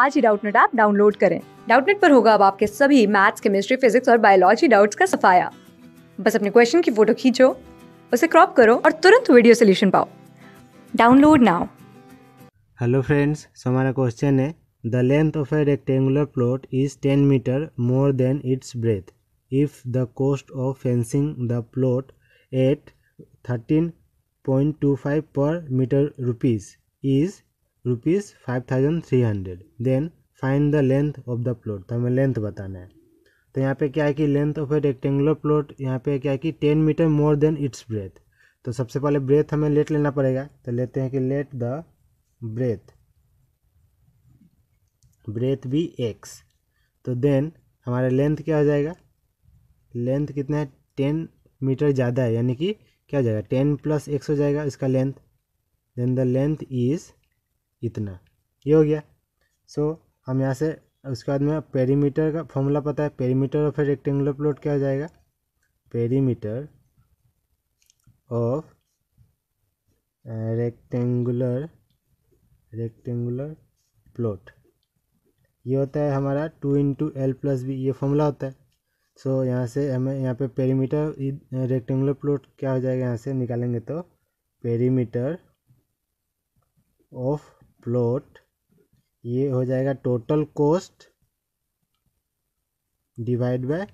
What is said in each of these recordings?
आज ही Doubtnut app download करें डाउटनेट पर होगा अब आपके सभी मैथ्स केमिस्ट्री फिजिक्स और बायोलॉजी डाउट्स का सफाया बस अपने क्वेश्चन की फोटो खींचो उसे क्रॉप करो और तुरंत वीडियो सोल्यूशन पाओ डाउनलोड नाउ हेलो फ्रेंड्स हमारा क्वेश्चन है the length of a rectangular plot is ten metre more than its breadth if the cost of fencing the plot at thirteen point two five per metre rupees is rupees five thousand three hundred then find the length of the plot तो हमें length बताना है तो यहाँ पे क्या है कि length of a rectangular plot यहाँ पे क्या है कि ten metre more than its breadth तो सबसे पहले ब्रेथ हमें लेट लेना पड़ेगा तो लेते हैं कि let the breadth breadth be x तो देन हमारा लेंथ क्या हो जाएगा लेंथ कितना है टेन मीटर ज़्यादा है यानी कि क्या हो जाएगा टेन प्लस एक्स हो जाएगा इसका length then the length is इतना ये हो गया सो so, हम यहाँ से उसके बाद में पेरीमीटर का फॉर्मूला पता है perimeter of a rectangular plot क्या हो जाएगा perimeter of rectangular rectangular plot ये होता है हमारा two into L plus B ये फॉर्मूला होता है सो so, यहाँ से हमें यहाँ पे पेरीमीटर रेक्टेंगुलर प्लॉट क्या हो जाएगा यहाँ से निकालेंगे तो पेरीमीटर ऑफ प्लॉट ये हो जाएगा total cost divide by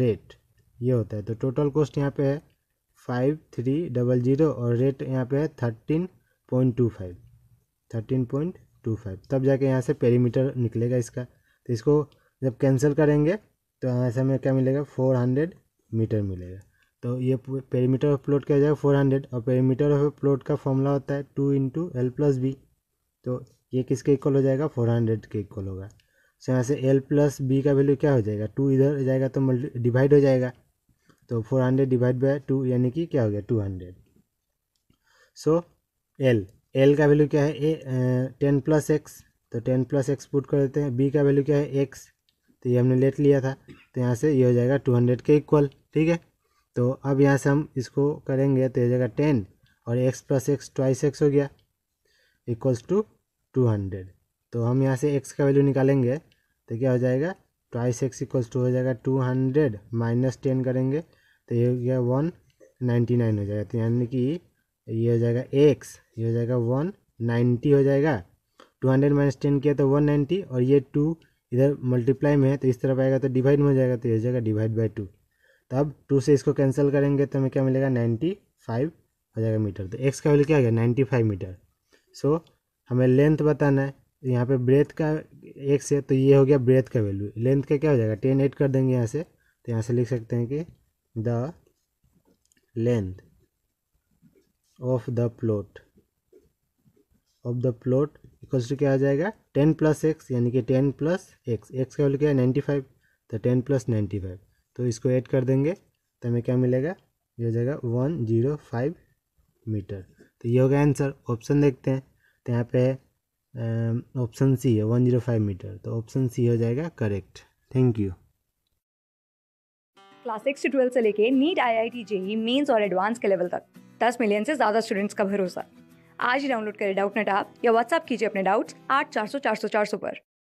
rate ये होता है तो टोटल कॉस्ट यहाँ पे है फाइव थ्री डबल ज़ीरो और रेट यहाँ पे है thirteen point two five thirteen point two five तब जाके यहाँ से पेरीमीटर निकलेगा इसका तो इसको जब कैंसिल करेंगे तो यहाँ से हमें क्या मिलेगा फोर हंड्रेड मीटर मिलेगा तो ये पेरीमीटर ऑफ प्लॉट क्या हो जाएगा फोर हंड्रेड और पेरीमीटर ऑफ प्लॉट का फॉर्मूला होता है two into L plus B तो ये किसके इक्वल हो जाएगा फोर हंड्रेड के इक्वल होगा सो यहाँ से एल प्लस बी का वैल्यू क्या हो जाएगा टू इधर जाएगा तो मल्टी डिवाइड हो जाएगा तो four hundred divide by two यानी कि क्या हो गया two hundred so L L का वैल्यू क्या है ए टेन प्लस एक्स तो टेन प्लस एक्स पुट कर देते हैं बी का वैल्यू क्या है एक्स तो ये हमने लेट लिया था तो यहाँ से ये हो जाएगा टू हंड्रेड के इक्वल ठीक है तो अब यहाँ से हम इसको करेंगे तो ये जाएगा टेन और x plus x twice x हो गया इक्वल्स टू टू हंड्रेड तो हम यहाँ से एक्स का वैल्यू निकालेंगे तो क्या हो जाएगा ट्वाइस एक्स इक्वल्स टू हो जाएगा टू हंड्रेड माइनस टेन करेंगे तो ये हो गया वन नाइन्टी नाइन हो जाएगा तो यानी कि ये हो जाएगा एक्स ये हो जाएगा वन नाइन्टी हो जाएगा टू हंड्रेड माइनस टेन किया तो वन नाइन्टी और ये टू इधर मल्टीप्लाई में है तो इस तरफ आएगा तो डिवाइड में हो जाएगा तो ये हो जाएगा डिवाइड बाई टू तो अब टू से इसको कैंसिल करेंगे तो हमें क्या मिलेगा नाइन्टी फाइव हो जाएगा मीटर तो एक्स का वैल्यू क्या हो गया ninety five metre so so, हमें लेंथ बताना है तो यहाँ पे ब्रेथ का एक से तो ये हो गया ब्रेथ का वैल्यू लेंथ का क्या हो जाएगा टेन एट कर देंगे यहाँ से तो यहाँ से लिख सकते हैं कि the length of the plot of the plot equals to क्या आ जाएगा टेन प्लस एक्स यानी कि टेन प्लस एक्स एक्स का वैल्यू क्या है नाइन्टी फाइव तो टेन प्लस नाइन्टी फाइव तो इसको ऐड कर देंगे तो हमें क्या मिलेगा ये हो जाएगा वन जीरो फाइव मीटर तो ये हो गया आंसर ऑप्शन देखते हैं तो यहाँ पे ऑप्शन सी है वन जीरो फाइव मीटर तो ऑप्शन सी हो जाएगा correct thank you class six to twelfth से लेके NEET I I T JEE mains और एडवांस के लेवल तक दस मिलियन से ज़्यादा स्टूडेंट्स का भरोसा आज ही डाउनलोड करें डाउट नेट आप या व्हाट्सअप कीजिए अपने डाउट्स आठ चार सौ चार सौ चार सौ पर